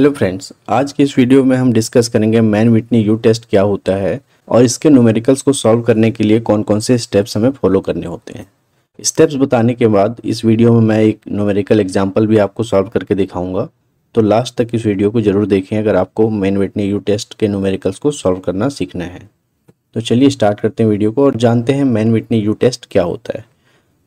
hello friends आज के इस वीडियो में हम डिस्कस करेंगे मैन विटनी यू टेस्ट क्या होता है और इसके न्यूमेरिकल्स को सॉल्व करने के लिए कौन कौन से स्टेप्स हमें फॉलो करने होते हैं स्टेप्स बताने के बाद इस वीडियो में मैं एक न्यूमेरिकल एग्जाम्पल भी आपको सॉल्व करके दिखाऊंगा तो लास्ट तक इस वीडियो को जरूर देखें अगर आपको मैन विटनी यू टेस्ट के न्यूमेरिकल्स को सॉल्व करना सीखना है तो चलिए स्टार्ट करते हैं वीडियो को और जानते हैं मैन विटनी यू टेस्ट क्या होता है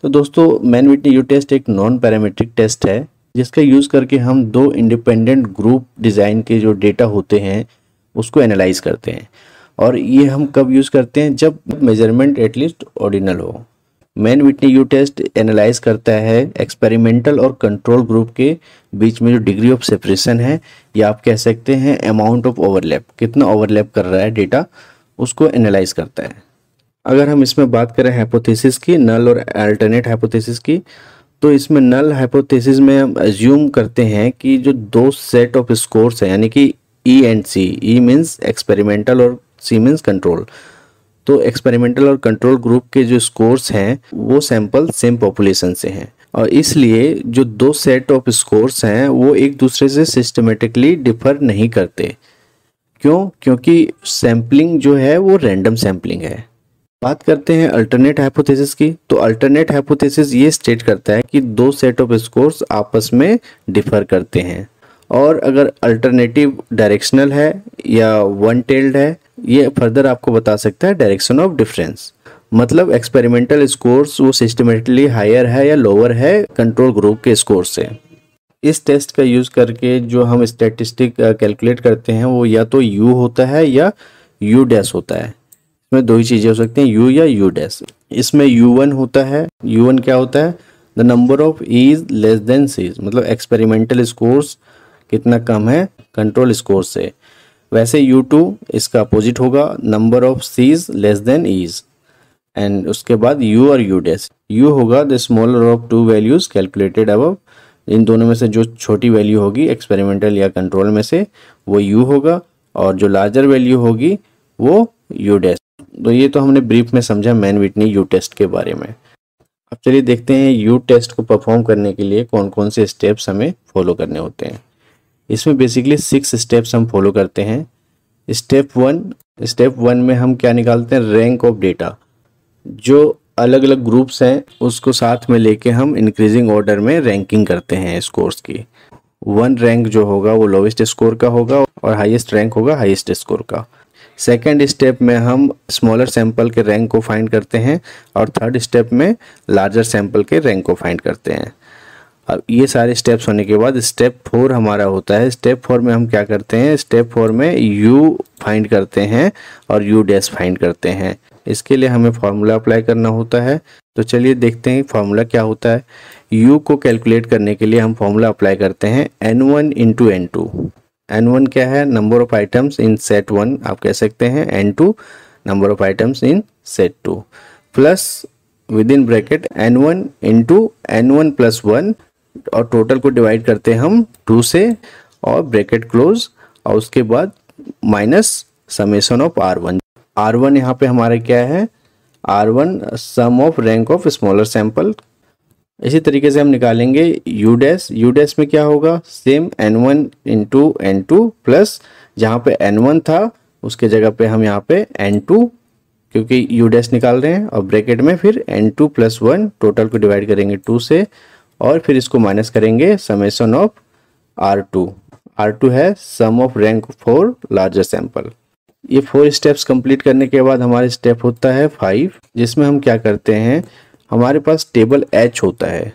तो दोस्तों मैन विटनी यू टेस्ट एक नॉन पैरामेट्रिक टेस्ट है जिसका यूज़ करके हम दो इंडिपेंडेंट ग्रुप डिज़ाइन के जो डेटा होते हैं उसको एनालाइज करते हैं और ये हम कब यूज़ करते हैं जब मेजरमेंट एटलीस्ट ऑर्डिनल हो Mann Whitney U test analyse करता है एक्सपेरिमेंटल और कंट्रोल ग्रुप के बीच में जो डिग्री ऑफ सेपरेशन है या आप कह सकते हैं अमाउंट ऑफ ओवरलैप कितना ओवरलैप कर रहा है डेटा उसको एनालाइज करता है अगर हम इसमें बात करें हाइपोथेसिस की नल और अल्टरनेट हाइपोथेसिस की तो इसमें नल हाइपोथेसिस में हम एज्यूम करते हैं कि जो दो सेट ऑफ स्कोर्स हैं यानी कि E and C E means experimental और सी मीन्स कंट्रोल तो एक्सपेरिमेंटल और कंट्रोल ग्रुप के जो स्कोर्स हैं वो सैंपल सेम पॉपुलेशन से हैं और इसलिए जो दो सेट ऑफ स्कोर्स हैं वो एक दूसरे से सिस्टमेटिकली डिफर नहीं करते क्यों क्योंकि सैम्पलिंग जो है वो रैंडम सैम्पलिंग है बात करते हैं अल्टरनेट हाइपोथेसिस की तो अल्टरनेट हाइपोथेसिस ये स्टेट करता है कि दो सेट ऑफ स्कोर्स आपस में डिफर करते हैं और अगर अल्टरनेटिव डायरेक्शनल है या वन टेल्ड है ये फर्दर आपको बता सकता है डायरेक्शन ऑफ डिफरेंस मतलब एक्सपेरिमेंटल स्कोर्स वो सिस्टमेटिकली हायर है या लोअर है कंट्रोल ग्रुप के स्कोर से इस टेस्ट का यूज़ करके जो हम स्टेटिस्टिक कैलकुलेट uh, करते हैं वो या तो यू होता है या यू डैश होता है इसमें दो ही चीज़ें हो सकती हैं यू या यू डैश इसमें यू वन होता है यू वन क्या होता है the number of E's less than C's मतलब एक्सपेरिमेंटल स्कोर्स कितना कम है कंट्रोल स्कोर से वैसे यू टू इसका अपोजिट होगा number of C's less than E's and उसके बाद यू और यू डैश यू होगा the smaller of two values calculated अब इन दोनों में से जो छोटी वैल्यू होगी एक्सपेरिमेंटल या कंट्रोल में से वो यू होगा और जो लार्जर वैल्यू होगी वो यू डैश तो ये तो हमने ब्रीफ में समझा मैन विटनी यू टेस्ट के बारे में अब चलिए देखते हैं यू टेस्ट को परफॉर्म करने के लिए कौन कौन से स्टेप्स हमें फॉलो करने होते हैं इसमें बेसिकली सिक्स स्टेप्स हम फॉलो करते हैं स्टेप वन स्टेप वन में हम क्या निकालते हैं रैंक ऑफ डेटा जो अलग अलग ग्रुप्स हैं उसको साथ में लेके हम इंक्रीजिंग ऑर्डर में रैंकिंग करते हैं स्कोर्स की वन रैंक जो होगा वो लोवेस्ट स्कोर का होगा और हाईएस्ट रैंक होगा हाईएस्ट स्कोर का सेकेंड स्टेप में हम स्मॉलर सैंपल के रैंक को फाइंड करते हैं और थर्ड स्टेप में लार्जर सैंपल के रैंक को फाइंड करते हैं अब ये सारे स्टेप्स होने के बाद स्टेप फोर हमारा होता है स्टेप फोर में हम क्या करते हैं स्टेप फोर में यू फाइंड करते हैं और यू डैश फाइंड करते हैं इसके लिए हमें फार्मूला अप्लाई करना होता है तो चलिए देखते हैं फार्मूला क्या होता है यू को कैलकुलेट करने के लिए हम फार्मूला अप्लाई करते हैं N one into N two N one क्या है number of items in set one आप कह सकते हैं N two number of items in set two plus with in bracket N one into N one plus one और total को divide करते हैं हम टू से और ब्रैकेट क्लोज और उसके बाद minus summation of R one R one यहाँ पे हमारा क्या है R one sum of rank of smaller sample इसी तरीके से हम निकालेंगे u डैस यू डैस में क्या होगा same N one into N two plus जहाँ पे एन वन था उसके जगह पे हम यहाँ पे एन टू क्योंकि u डैस निकाल रहे हैं और ब्रैकेट में फिर N two plus one total को डिवाइड करेंगे टू से और फिर इसको माइनस करेंगे summation of R two R two है sum of rank for larger sample ये फोर स्टेप्स कंप्लीट करने के बाद हमारा स्टेप होता है फाइव जिसमें हम क्या करते हैं हमारे पास टेबल एच होता है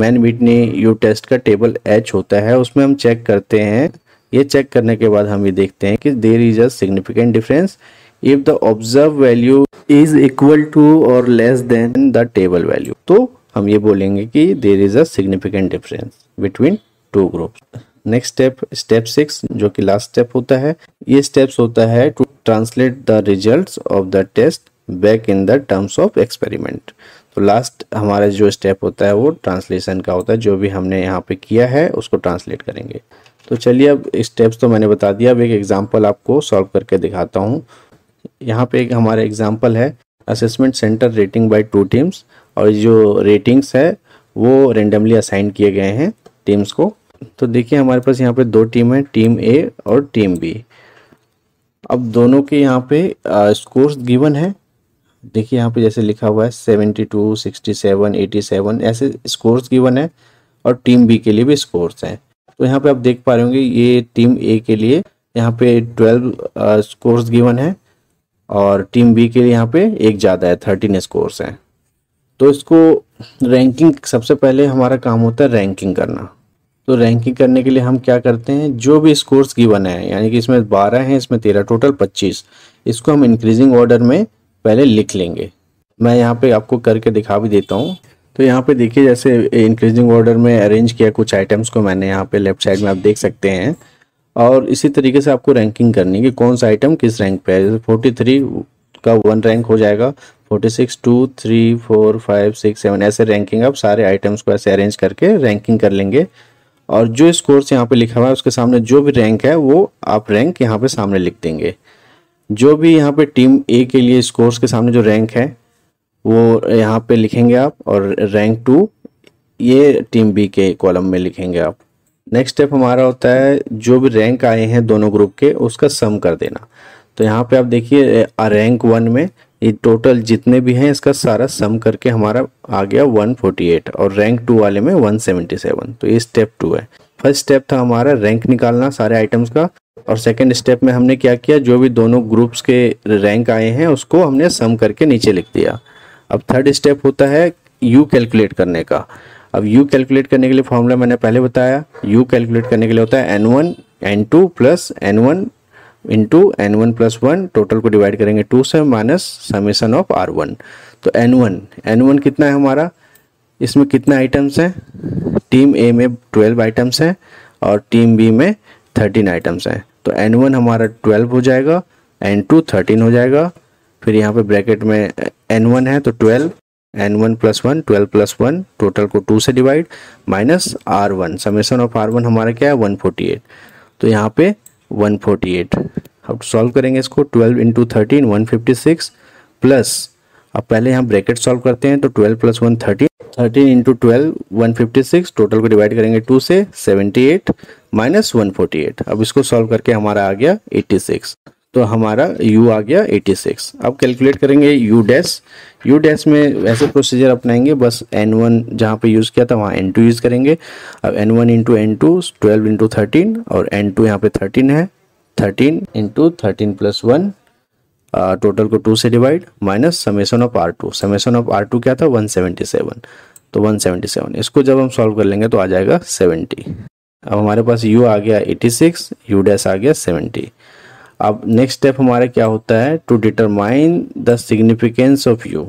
Mann Whitney U test का टेबल एच होता है उसमें हम चेक करते हैं ये चेक करने के बाद हम ये देखते हैं कि there is a significant difference if the observe value is equal to और less than the table value तो हम ये बोलेंगे कि there is a significant difference between two group next step step six जो कि लास्ट स्टेप होता है ये स्टेप्स होता है to translate the result of the test back in the terms of experiment तो लास्ट हमारा जो स्टेप होता है वो ट्रांसलेशन का होता है जो भी हमने यहाँ पे किया है उसको ट्रांसलेट करेंगे तो चलिए अब स्टेप्स तो मैंने बता दिया अब एक एग्जाम्पल आपको सॉल्व करके दिखाता हूँ यहाँ पे एक हमारा एग्जाम्पल है assessment centre rating by two teams और जो रेटिंग्स है वो रेंडमली असाइन किए गए हैं टीम्स को तो देखिए हमारे पास यहाँ पर दो टीम है टीम ए और टीम बी अब दोनों के यहाँ पे स्कोर्स गिवन है देखिए यहाँ पे जैसे लिखा हुआ है seventy two sixty seven eighty seven ऐसे स्कोर्स गिवन है और टीम बी के लिए भी स्कोर्स हैं तो यहाँ पे आप देख पा रहे होंगे ये टीम ए के लिए यहाँ पे ट्वेल्व स्कोर्स गिवन है और टीम बी के लिए यहाँ पे एक ज़्यादा है थर्टीन स्कोर्स हैं तो इसको रैंकिंग सबसे पहले हमारा काम होता है रैंकिंग करना तो रैंकिंग करने के लिए हम क्या करते हैं जो भी स्कोर्स गिवन है यानी कि इसमें बारह हैं इसमें तेरह टोटल पच्चीस इसको हम इंक्रीजिंग ऑर्डर में पहले लिख लेंगे मैं यहाँ पे आपको करके दिखा भी देता हूँ तो यहाँ पे देखिए जैसे इंक्रीजिंग ऑर्डर में अरेंज किया कुछ आइटम्स को मैंने यहाँ पे लेफ्ट साइड में आप देख सकते हैं और इसी तरीके से आपको रैंकिंग करनी है कि कौन सा आइटम किस रैंक पे है जैसे फोर्टी थ्री का वन रैंक हो जाएगा forty six two three four five six seven ऐसे रैंकिंग आप सारे आइटम्स को ऐसे अरेंज करके रैंकिंग कर लेंगे और जो स्कोर यहाँ पे लिखा हुआ है उसके सामने जो भी रैंक है वो आप रैंक यहाँ पे सामने लिख देंगे जो भी यहाँ पे टीम ए के लिए स्कोर्स के सामने जो रैंक है वो यहाँ पे लिखेंगे आप और रैंक टू ये टीम बी के कॉलम में लिखेंगे आप नेक्स्ट स्टेप हमारा होता है जो भी रैंक आए हैं दोनों ग्रुप के उसका सम कर देना तो यहाँ पे आप देखिए रैंक वन में ये टोटल जितने भी हैं इसका सारा सम करके हमारा आ गया 148 और रैंक टू वाले में 177 तो ये स्टेप टू है फर्स्ट स्टेप था हमारा रैंक निकालना सारे आइटम्स का और सेकंड स्टेप में हमने क्या किया जो भी दोनों ग्रुप्स के रैंक आए हैं उसको हमने सम करके नीचे लिख दिया अब थर्ड स्टेप होता है यू कैलकुलेट करने का अब यू कैलकुलेट करने के लिए फॉर्मूला मैंने पहले बताया यू कैलकुलेट करने के लिए होता है N one N two plus N one into N one plus one total को डिवाइड करेंगे टू से minus summation of R one तो एन वन एन वन कितना है हमारा इसमें कितने आइटम्स हैं टीम ए में ट्वेल्व आइटम्स हैं और टीम बी में थर्टीन आइटम्स हैं तो एन वन हमारा ट्वेल्व हो जाएगा एन टू थर्टीन हो जाएगा फिर यहाँ पे ब्रैकेट में एन वन है तो twelve N one plus one twelve plus one total को टू से divide minus R one summation of R one हमारा क्या है वन फोर्टी एट तो यहाँ पे वन फोर्टी एट अब सॉल्व करेंगे इसको twelve into thirteen one fifty six plus अब पहले यहाँ ब्रैकेट सॉल्व करते हैं तो twelve plus one thirteen thirteen into twelve one fifty six total को डिवाइड करेंगे टू से seventy eight minus one forty eight अब इसको सॉल्व करके हमारा आ गया एट्टी सिक्स तो हमारा u आ गया एट्टी सिक्स अब कैलकुलेट करेंगे u डैस u डैस में ऐसे प्रोसीजर अपनाएंगे बस n1 वन जहाँ पर यूज़ किया था वहाँ n2 यूज़ करेंगे अब n1 one into N two twelve into thirteen और n2 टू यहाँ पर थर्टीन है thirteen into thirteen plus one total uh, को टू से divide minus summation of R two summation of R two क्या था 177 तो 177 इसको जब हम सॉल्व कर लेंगे तो आ जाएगा 70 अब हमारे पास यू आ गया 86 यू डैश आ गया 70 अब नेक्स्ट स्टेप हमारा क्या होता है to determine the significance of U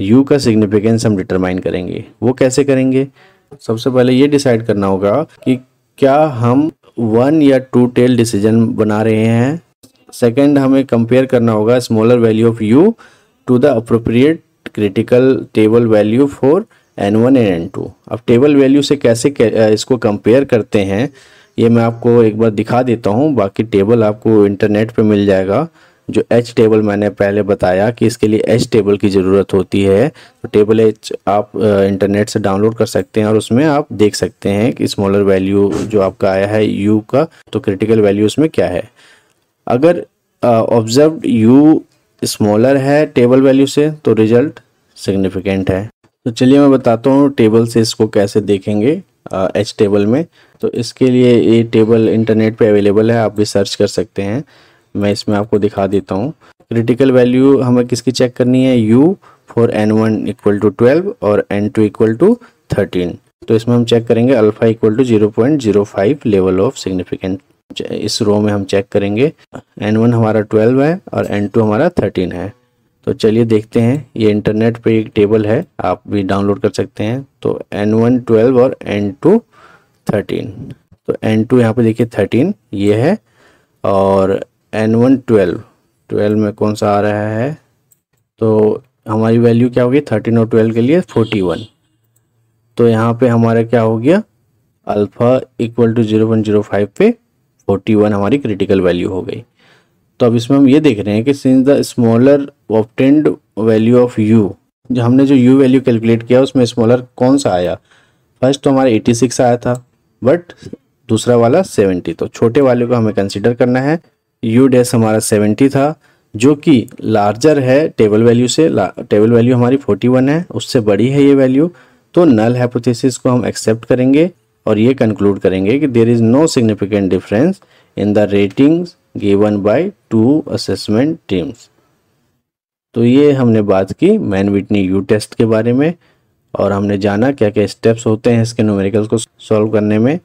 U का सिग्निफिकेंस हम डिटरमाइन करेंगे वो कैसे करेंगे सबसे पहले ये डिसाइड करना होगा कि क्या हम वन या टू टेल डिसीजन बना रहे हैं सेकेंड हमें कंपेयर करना होगा smaller value of U to the appropriate critical table value for N one and N two अब टेबल वैल्यू से कैसे इसको कंपेयर करते हैं ये मैं आपको एक बार दिखा देता हूँ बाकी टेबल आपको इंटरनेट पे मिल जाएगा जो एच टेबल मैंने पहले बताया कि इसके लिए एच टेबल की ज़रूरत होती है तो टेबल एच आप इंटरनेट से डाउनलोड कर सकते हैं और उसमें आप देख सकते हैं कि स्मॉलर वैल्यू जो आपका आया है यू का तो क्रिटिकल वैल्यू उसमें क्या है अगर ऑब्जर्व यू स्मॉलर है टेबल वैल्यू से तो रिजल्ट सिग्निफिकेंट है तो चलिए मैं बताता हूँ टेबल से इसको कैसे देखेंगे एच uh, टेबल में तो इसके लिए ये टेबल इंटरनेट पे अवेलेबल है आप भी सर्च कर सकते हैं मैं इसमें आपको दिखा देता हूँ क्रिटिकल वैल्यू हमें किसकी चेक करनी है U for N one equal to twelve और N two equal to thirteen तो इसमें हम चेक करेंगे alpha equal to zero point zero five level of significant इस रो में हम चेक करेंगे एन वन हमारा ट्वेल्व है और एन टू हमारा थर्टीन है तो चलिए देखते हैं ये इंटरनेट पे एक टेबल है आप भी डाउनलोड कर सकते हैं तो एन वन ट्वेल्व और एन टू थर्टीन तो एन टू यहाँ पर देखिए थर्टीन ये है और एन वन ट्वेल्व ट्वेल्व में कौन सा आ रहा है तो हमारी वैल्यू क्या होगी थर्टीन और ट्वेल्व के लिए फोर्टी वन तो यहाँ पे हमारा क्या हो गया alpha equal to zero one zero five पे फोर्टी वन हमारी क्रिटिकल वैल्यू हो गई तो अब इसमें हम ये देख रहे हैं कि since the smaller obtained value of U जो हमने जो यू वैल्यू कैलकुलेट किया उसमें स्मॉलर कौन सा आया फर्स्ट तो हमारा एटी सिक्स आया था बट दूसरा वाला सेवेंटी तो छोटे वाले को हमें कंसिडर करना है यू डैस हमारा सेवेंटी था जो कि लार्जर है टेबल वैल्यू से टेबल वैल्यू हमारी फोर्टी वन है उससे बड़ी है ये वैल्यू तो नल हाइपोथेसिस को हम एक्सेप्ट करेंगे और ये कंक्लूड करेंगे कि there is no significant difference in the ratings given by two assessment teams तो ये हमने बात की मैन विटनी यू टेस्ट के बारे में और हमने जाना क्या क्या स्टेप्स होते हैं इसके न्यूमेरिकल को सॉल्व करने में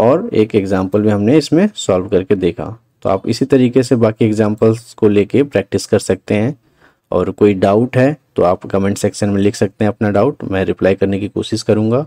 और एक एग्जाम्पल भी हमने इसमें सॉल्व करके देखा तो आप इसी तरीके से बाकी एग्जाम्पल्स को लेके प्रैक्टिस कर सकते हैं और कोई डाउट है तो आप कमेंट सेक्शन में लिख सकते हैं अपना डाउट मैं रिप्लाई करने की कोशिश करूँगा